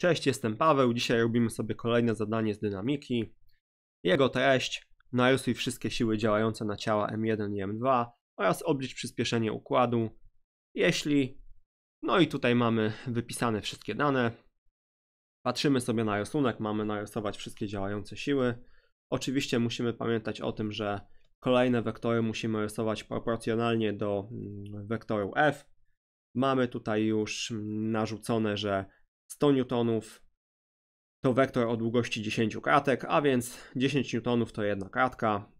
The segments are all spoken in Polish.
Cześć, jestem Paweł. Dzisiaj robimy sobie kolejne zadanie z dynamiki. Jego treść: narysuj wszystkie siły działające na ciała M1 i M2 oraz oblicz przyspieszenie układu. Jeśli. No i tutaj mamy wypisane wszystkie dane. Patrzymy sobie na rysunek, mamy narysować wszystkie działające siły. Oczywiście musimy pamiętać o tym, że kolejne wektory musimy rysować proporcjonalnie do mm, wektoru F. Mamy tutaj już narzucone, że 100 newtonów to wektor o długości 10 kratek, a więc 10 newtonów to jedna kratka.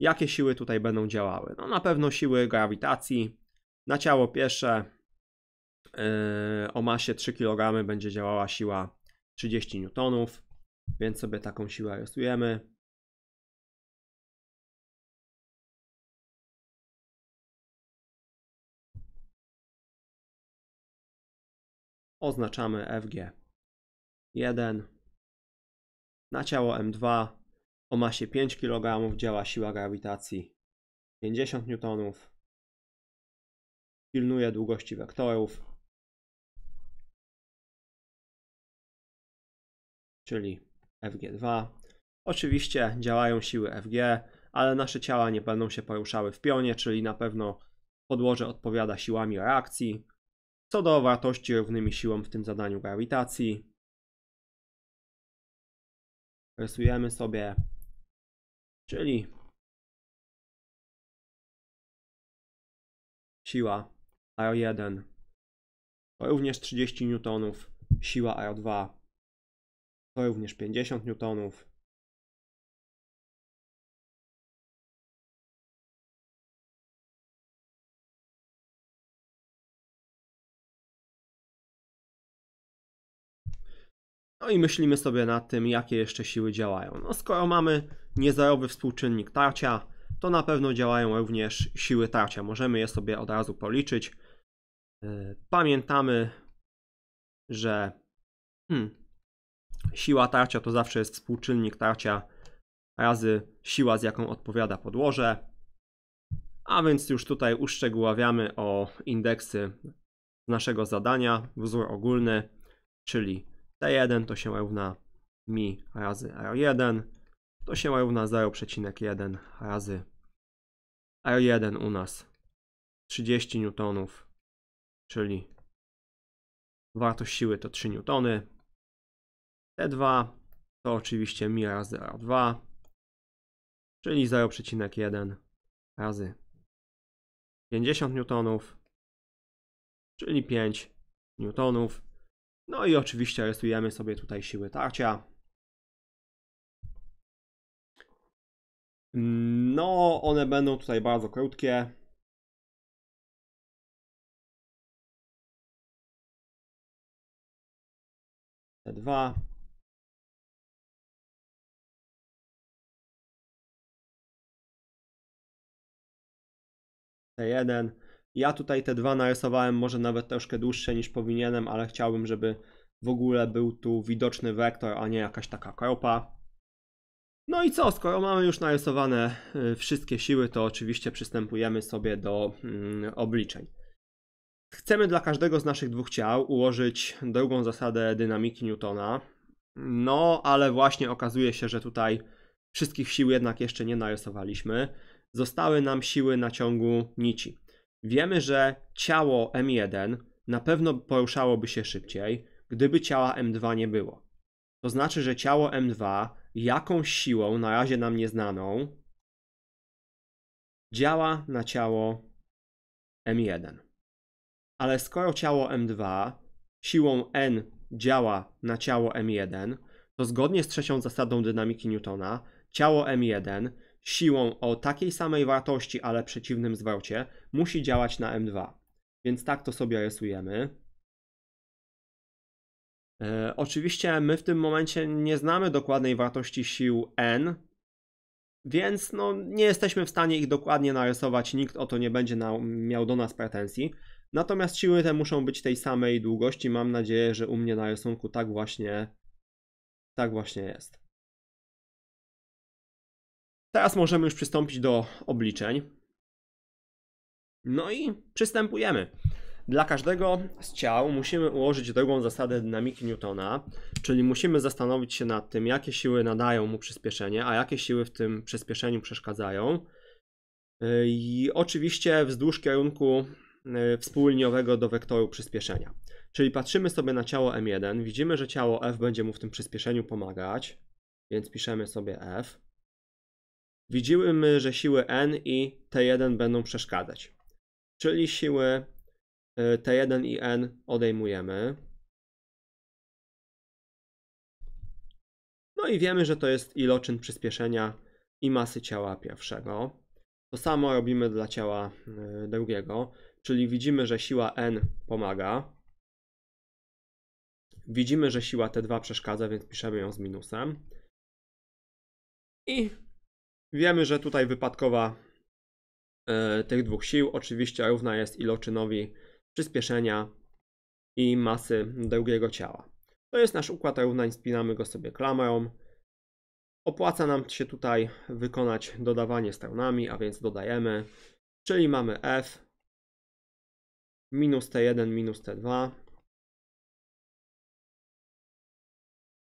Jakie siły tutaj będą działały? No na pewno siły grawitacji. Na ciało piesze yy, o masie 3 kg będzie działała siła 30 newtonów, więc sobie taką siłę rysujemy. oznaczamy FG 1. Na ciało M2 o masie 5 kg działa siła grawitacji 50 N. Pilnuje długości wektorów. Czyli FG2. Oczywiście działają siły FG, ale nasze ciała nie będą się poruszały w pionie, czyli na pewno podłoże odpowiada siłami reakcji co do wartości równymi siłom w tym zadaniu grawitacji. Rysujemy sobie, czyli siła R1 to również 30 N, siła R2 to również 50 N, No i myślimy sobie nad tym, jakie jeszcze siły działają. No skoro mamy niezerowy współczynnik tarcia, to na pewno działają również siły tarcia. Możemy je sobie od razu policzyć. E, pamiętamy, że hmm, siła tarcia to zawsze jest współczynnik tarcia razy siła, z jaką odpowiada podłoże. A więc już tutaj uszczegóławiamy o indeksy naszego zadania, wzór ogólny, czyli T1 to się równa mi razy R1, to się równa 0,1 razy R1 u nas 30 newtonów, czyli wartość siły to 3 newtony. T2 to oczywiście mi razy R2, czyli 0,1 razy 50 newtonów, czyli 5 newtonów. No i oczywiście rysujemy sobie tutaj siły tarcia. No, one będą tutaj bardzo krótkie. Te dwa. t jeden. Ja tutaj te dwa narysowałem może nawet troszkę dłuższe niż powinienem, ale chciałbym, żeby w ogóle był tu widoczny wektor, a nie jakaś taka kropa. No i co, skoro mamy już narysowane y, wszystkie siły, to oczywiście przystępujemy sobie do mm, obliczeń. Chcemy dla każdego z naszych dwóch ciał ułożyć drugą zasadę dynamiki Newtona. No, ale właśnie okazuje się, że tutaj wszystkich sił jednak jeszcze nie narysowaliśmy. Zostały nam siły na ciągu nici. Wiemy, że ciało M1 na pewno poruszałoby się szybciej, gdyby ciała M2 nie było. To znaczy, że ciało M2 jakąś siłą, na razie nam nieznaną, działa na ciało M1. Ale skoro ciało M2 siłą N działa na ciało M1, to zgodnie z trzecią zasadą dynamiki Newtona, ciało M1 siłą o takiej samej wartości, ale przeciwnym zwrocie, musi działać na M2. Więc tak to sobie rysujemy. E, oczywiście my w tym momencie nie znamy dokładnej wartości sił N, więc no, nie jesteśmy w stanie ich dokładnie narysować, nikt o to nie będzie na, miał do nas pretensji. Natomiast siły te muszą być tej samej długości, mam nadzieję, że u mnie na rysunku tak właśnie, tak właśnie jest. Teraz możemy już przystąpić do obliczeń. No i przystępujemy. Dla każdego z ciał musimy ułożyć drugą zasadę dynamiki Newtona, czyli musimy zastanowić się nad tym, jakie siły nadają mu przyspieszenie, a jakie siły w tym przyspieszeniu przeszkadzają. I oczywiście wzdłuż kierunku y, współliniowego do wektoru przyspieszenia. Czyli patrzymy sobie na ciało M1, widzimy, że ciało F będzie mu w tym przyspieszeniu pomagać, więc piszemy sobie F. Widzimy, że siły N i T1 będą przeszkadzać. Czyli siły T1 i N odejmujemy. No i wiemy, że to jest iloczyn przyspieszenia i masy ciała pierwszego. To samo robimy dla ciała y, drugiego, czyli widzimy, że siła N pomaga. Widzimy, że siła T2 przeszkadza, więc piszemy ją z minusem. I Wiemy, że tutaj wypadkowa e, tych dwóch sił oczywiście równa jest iloczynowi przyspieszenia i masy drugiego ciała. To jest nasz układ równań, spinamy go sobie klamrą. Opłaca nam się tutaj wykonać dodawanie stronami, a więc dodajemy, czyli mamy f minus t1 minus t2.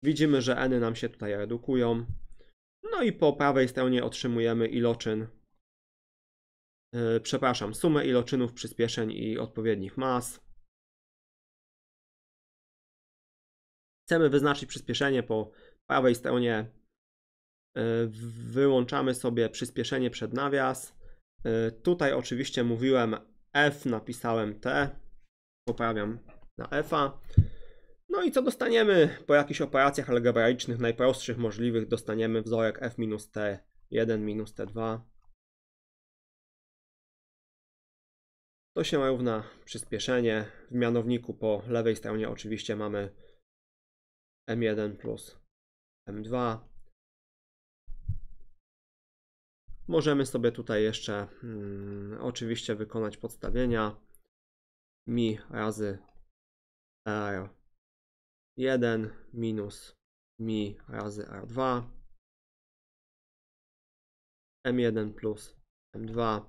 Widzimy, że n y nam się tutaj redukują. No i po prawej stronie otrzymujemy iloczyn, e, przepraszam, sumę iloczynów przyspieszeń i odpowiednich mas. Chcemy wyznaczyć przyspieszenie po prawej stronie. E, wyłączamy sobie przyspieszenie przed nawias. E, tutaj oczywiście mówiłem F, napisałem T, poprawiam na F-a. No i co dostaniemy? Po jakichś operacjach algebraicznych najprostszych możliwych dostaniemy wzorek f minus t1 minus t2. To się równa przyspieszenie. W mianowniku po lewej stronie oczywiście mamy m1 plus m2. Możemy sobie tutaj jeszcze mm, oczywiście wykonać podstawienia mi razy r 1 minus mi razy R2 M1 plus M2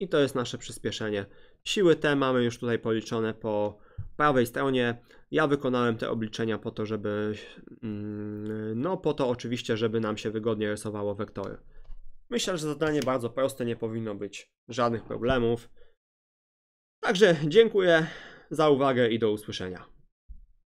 i to jest nasze przyspieszenie. Siły te mamy już tutaj policzone po prawej stronie. Ja wykonałem te obliczenia po to, żeby mm, no po to oczywiście, żeby nam się wygodnie rysowało wektory. Myślę, że zadanie bardzo proste, nie powinno być żadnych problemów. Także dziękuję za uwagę i do usłyszenia.